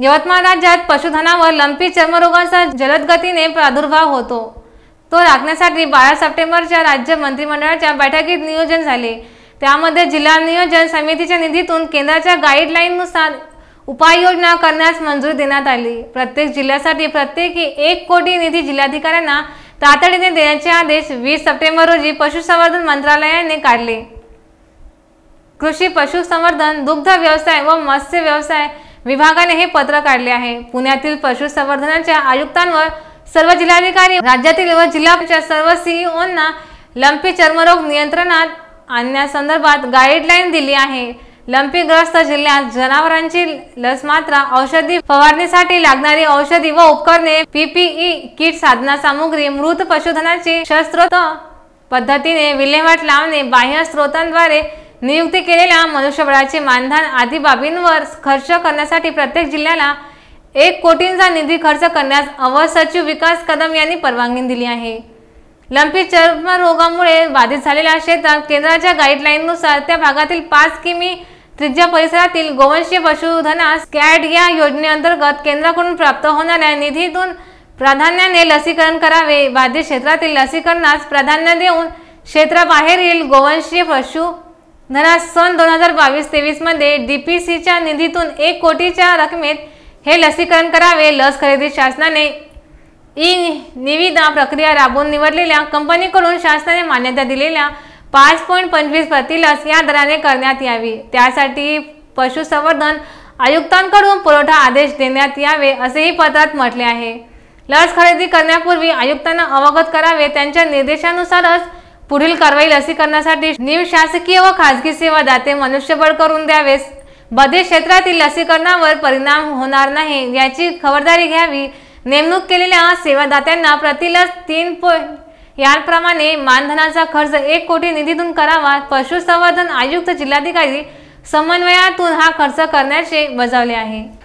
यवतमाळ राज्यात पशुधनावर लंपी चर्मरोगाचा जलद गतीने प्रादुर्भाव होतो तो राखण्यासाठी बारा सप्टेंबरच्या राज्य मंत्रिमंडळाच्या बैठकीत नियोजन झाले त्यामध्ये जिल्हा नियोजन समितीच्या निधीतून केंद्राच्या गाईडलाईननुसार उपाययोजना करण्यास मंजुरी देण्यात आली प्रत्येक जिल्ह्यासाठी प्रत्येकी एक कोटी निधी जिल्हाधिकाऱ्यांना तातडीने देण्याचे आदेश वीस सप्टेंबर रोजी पशुसंवर्धन मंत्रालयाने काढले कृषी पशुसंवर्धन दुग्ध व्यवसाय व मत्स्य व्यवसाय विभागाने हे पत्र काढले आहे पुण्यातील पशुसंवर्धनाच्या आयुक्तांवर सर्व जिल्हाधिकारी राज्यातील व जिल्हा सर्व सीईओंना e लंपी चर्मरोग नियंत्रणात आणण्यासंदर्भात गाईडलाईन दिली आहे लंपीग्रस्त जिल्ह्यात जनावरांची लस मात्रा औषधी फवारणीसाठी लागणारी औषधी व उपकरणे पीपीई e किट साधना सामुग्री मृत पशुधनाची शस्त्रोत पद्धतीने विल्हेवाट लावणे बाह्य स्रोतांद्वारे नियुक्ती केलेल्या मनुष्यबळाचे मानधन आदी बाबींवर खर्च करण्यासाठी प्रत्येक जिल्ह्याला एक कोटींचा निधी खर्च करण्यास अवर सचिव विकास कदम यांनी परवानगी दिली आहे लंपी चर्मरोगामुळे बाधित झालेल्या शेतात केंद्राच्या गाईडलाईननुसार त्या भागातील पाच किमी त्रिज्या परिसरातील गोवंशीय पशुधनास कॅड या योजनेअंतर्गत केंद्राकडून प्राप्त होणाऱ्या निधीतून प्राधान्याने लसीकरण करावे बाधित क्षेत्रातील लसीकरणास प्राधान्य देऊन क्षेत्राबाहेरील गोवंशीय पशु धरा सन दोन हजार बावीस तेवीसमध्ये डी पी सीच्या निधीतून एक कोटीच्या रकमेत हे लसीकरण करावे लस खरेदी शासनाने ई निविदा प्रक्रिया राबवून निवडलेल्या कंपनीकडून शासनाने मान्यता दिलेल्या पाच पॉईंट पंचवीस लस या दराने करण्यात यावी त्यासाठी पशुसंवर्धन आयुक्तांकडून पुरवठा आदेश देण्यात यावे असेही पत्रात म्हटले आहे लस खरेदी करण्यापूर्वी आयुक्तांना अवगत करावे त्यांच्या निर्देशानुसारच पुढील कारवाई लसीकरणासाठी शासकीय व खासगी सेवादाते मनुष्यबळ करून द्यावेस बधे क्षेत्रातील लसीकरणावर परिणाम होणार नाही याची खबरदारी घ्यावी नेमणूक केलेल्या सेवादात्यांना प्रतिलस तीन याप्रमाणे मानधनाचा खर्च एक कोटी निधीतून करावा पशुसंवर्धन आयुक्त जिल्हाधिकारी समन्वयातून हा खर्च करण्याचे बजावले आहे